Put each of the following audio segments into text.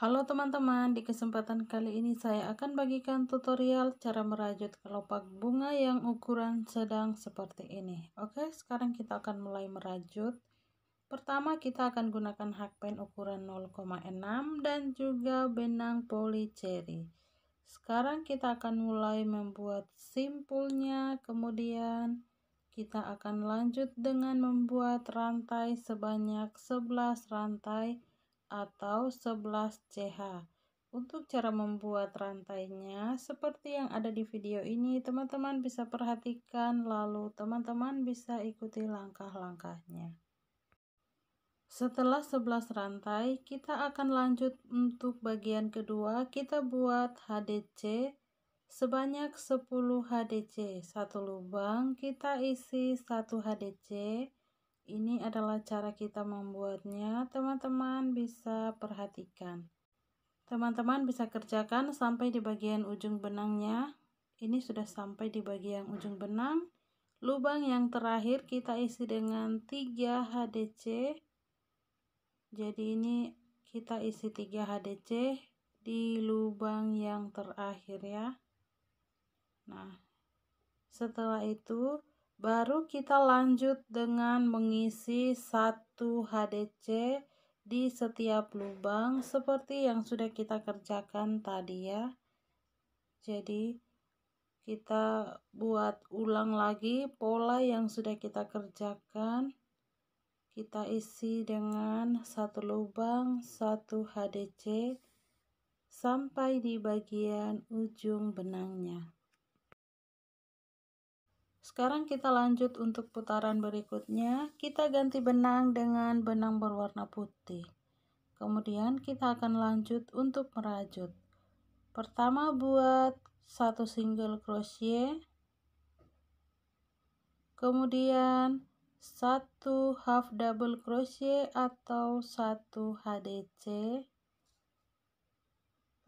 Halo teman-teman, di kesempatan kali ini saya akan bagikan tutorial cara merajut kelopak bunga yang ukuran sedang seperti ini. Oke, sekarang kita akan mulai merajut. Pertama kita akan gunakan hakpen ukuran 0,6 dan juga benang poli cherry. Sekarang kita akan mulai membuat simpulnya, kemudian kita akan lanjut dengan membuat rantai sebanyak 11 rantai atau 11CH. Untuk cara membuat rantainya, seperti yang ada di video ini, teman-teman bisa perhatikan, lalu teman-teman bisa ikuti langkah-langkahnya. Setelah 11 rantai, kita akan lanjut untuk bagian kedua, kita buat HDC sebanyak 10 HDC. Satu lubang kita isi 1 HDC, ini adalah cara kita membuatnya. Teman-teman bisa perhatikan. Teman-teman bisa kerjakan sampai di bagian ujung benangnya. Ini sudah sampai di bagian ujung benang. Lubang yang terakhir kita isi dengan 3 HDC. Jadi ini kita isi 3 HDC di lubang yang terakhir ya. Nah, setelah itu Baru kita lanjut dengan mengisi satu HDC di setiap lubang seperti yang sudah kita kerjakan tadi ya. Jadi kita buat ulang lagi pola yang sudah kita kerjakan. Kita isi dengan satu lubang, satu HDC sampai di bagian ujung benangnya. Sekarang kita lanjut untuk putaran berikutnya. Kita ganti benang dengan benang berwarna putih. Kemudian kita akan lanjut untuk merajut. Pertama buat satu single crochet. Kemudian satu half double crochet atau satu HDC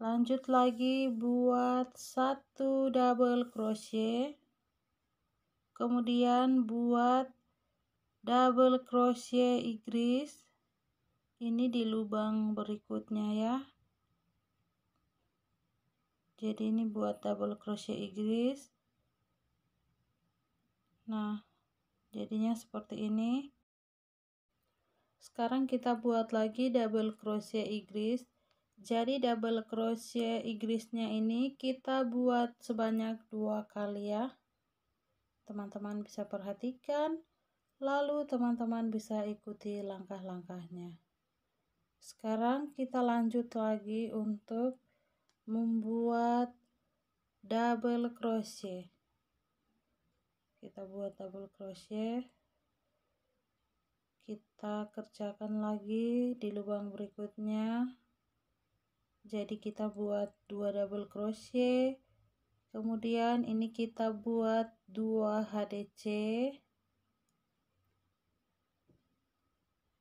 lanjut lagi buat satu double crochet kemudian buat double crochet igris ini di lubang berikutnya ya jadi ini buat double crochet igris nah jadinya seperti ini sekarang kita buat lagi double crochet igris jadi double crochet igrisnya ini kita buat sebanyak dua kali ya teman-teman bisa perhatikan, lalu teman-teman bisa ikuti langkah-langkahnya. Sekarang kita lanjut lagi untuk membuat double crochet. Kita buat double crochet. Kita kerjakan lagi di lubang berikutnya. Jadi kita buat dua double crochet Kemudian ini kita buat 2 HDC.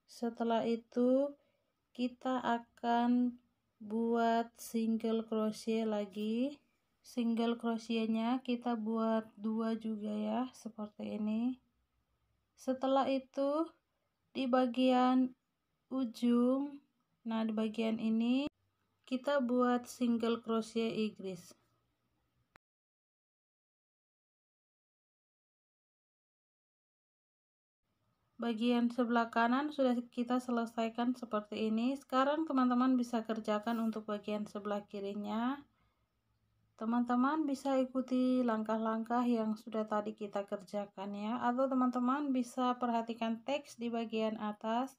Setelah itu kita akan buat single crochet lagi. Single crochetnya kita buat 2 juga ya, seperti ini. Setelah itu di bagian ujung, nah di bagian ini kita buat single crochet Inggris. bagian sebelah kanan sudah kita selesaikan seperti ini sekarang teman-teman bisa kerjakan untuk bagian sebelah kirinya teman-teman bisa ikuti langkah-langkah yang sudah tadi kita kerjakan ya atau teman-teman bisa perhatikan teks di bagian atas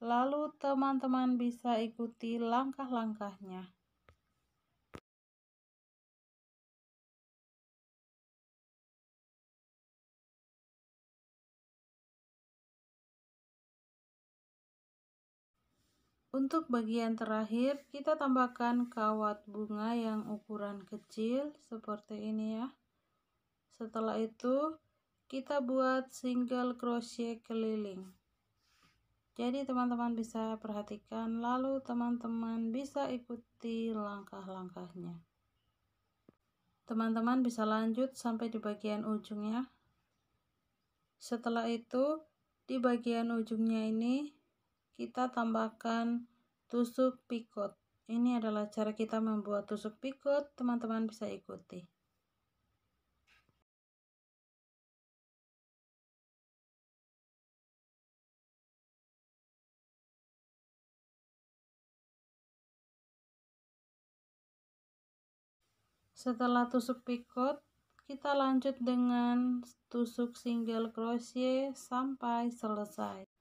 lalu teman-teman bisa ikuti langkah-langkahnya Untuk bagian terakhir, kita tambahkan kawat bunga yang ukuran kecil seperti ini ya. Setelah itu, kita buat single crochet keliling. Jadi teman-teman bisa perhatikan, lalu teman-teman bisa ikuti langkah-langkahnya. Teman-teman bisa lanjut sampai di bagian ujungnya. Setelah itu, di bagian ujungnya ini kita tambahkan tusuk pikot. Ini adalah cara kita membuat tusuk pikot, teman-teman bisa ikuti. Setelah tusuk pikot, kita lanjut dengan tusuk single crochet sampai selesai.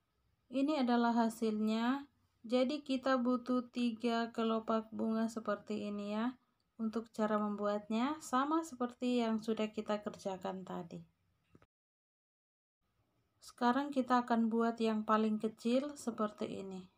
Ini adalah hasilnya. Jadi kita butuh tiga kelopak bunga seperti ini ya. Untuk cara membuatnya sama seperti yang sudah kita kerjakan tadi. Sekarang kita akan buat yang paling kecil seperti ini.